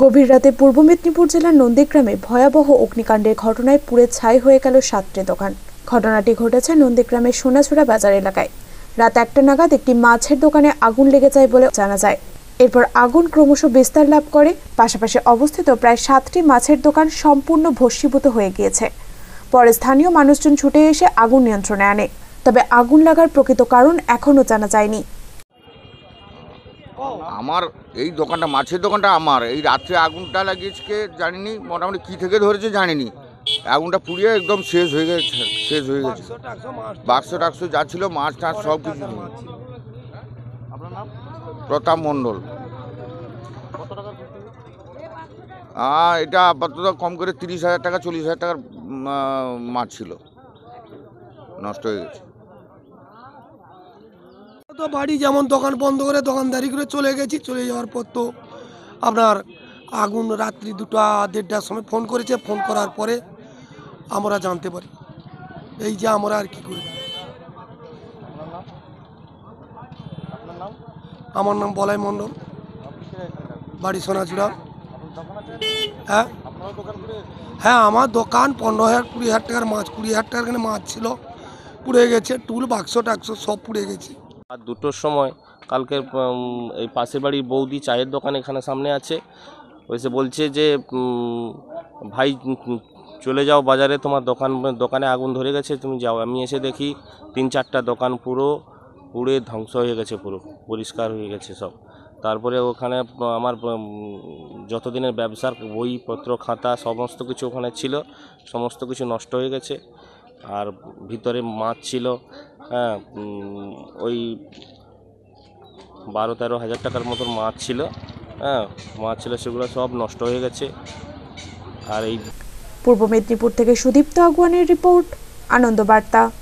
গভীর রাতে পূর্ব মেদিনীপুর জেলার নন্দীগ্রামে ভয়াবহ অগ্নিকাণ্ডের ঘটনায় পুড়ে ছাই হয়ে গেল সাতটি দোকান ঘটনাটি ঘটেছে নন্দীগ্রামের সোনাছুড়া বাজার এলাকায় রাত একটা নাগাদ একটি মাছের দোকানে আগুন লেগে যায় বলে জানা যায় এরপর আগুন ক্রমশ বিস্তার লাভ করে পাশাপাশি অবস্থিত প্রায় সাতটি মাছের দোকান সম্পূর্ণ ভস্মীভূত হয়ে গিয়েছে পরে স্থানীয় মানুষজন ছুটে এসে আগুন নিয়ন্ত্রণে আনে তবে আগুন লাগার প্রকৃত কারণ এখনও জানা যায়নি আমার এই দোকানটা মাছের দোকানটা আমার এই রাত্রে আগুনটা লাগিয়েছে কে জানিনি মোটামুটি কী থেকে ধরেছে জানিনি আগুনটা পুড়িয়ে একদম শেষ হয়ে গেছে শেষ হয়ে গেছে বাক্স টাক্স যা ছিল মাছ টাছ সব কিছু প্রতাপ মণ্ডল এটা আপাতত কম করে তিরিশ হাজার টাকা চল্লিশ হাজার টাকার মাছ ছিল নষ্ট হয়ে গেছে তো বাড়ি যেমন দোকান বন্ধ করে দোকানদারি করে চলে গেছি চলে যাওয়ার পর তো আপনার আগুন রাত্রি দুটা দেড়টার সময় ফোন করেছে ফোন করার পরে আমরা জানতে পারি এই যে আমরা আর কি করি আমার নাম বলাই মণ্ডল বাড়ি সোনাচুড়া হ্যাঁ হ্যাঁ আমার দোকান পনেরো হাজার কুড়ি হাজার টাকার মাছ কুড়ি হাজার টাকার মাছ ছিল পুড়ে গেছে টুল বাক্স টাক্স সব পুড়ে গেছে আর দুটোর সময় কালকে এই পাশের বাড়ির বৌদি চায়ের দোকান এখানে সামনে আছে ওইসে বলছে যে ভাই চলে যাও বাজারে তোমার দোকান দোকানে আগুন ধরে গেছে তুমি যাও আমি এসে দেখি তিন চারটা দোকান পুরো পুড়ে ধ্বংস হয়ে গেছে পুরো পরিষ্কার হয়ে গেছে সব তারপরে ওখানে আমার যতদিনের ব্যবসার বইপত্র খাতা সমস্ত কিছু ওখানে ছিল সমস্ত কিছু নষ্ট হয়ে গেছে আর ভিতরে মাছ ছিল হ্যাঁ ওই বারো তেরো হাজার টাকার মতো মাছ ছিল হ্যাঁ মাছ ছিল সেগুলো সব নষ্ট হয়ে গেছে আর এই পূর্ব মেদিনীপুর থেকে সুদীপ্ত আগুয়ানের রিপোর্ট আনন্দবার্তা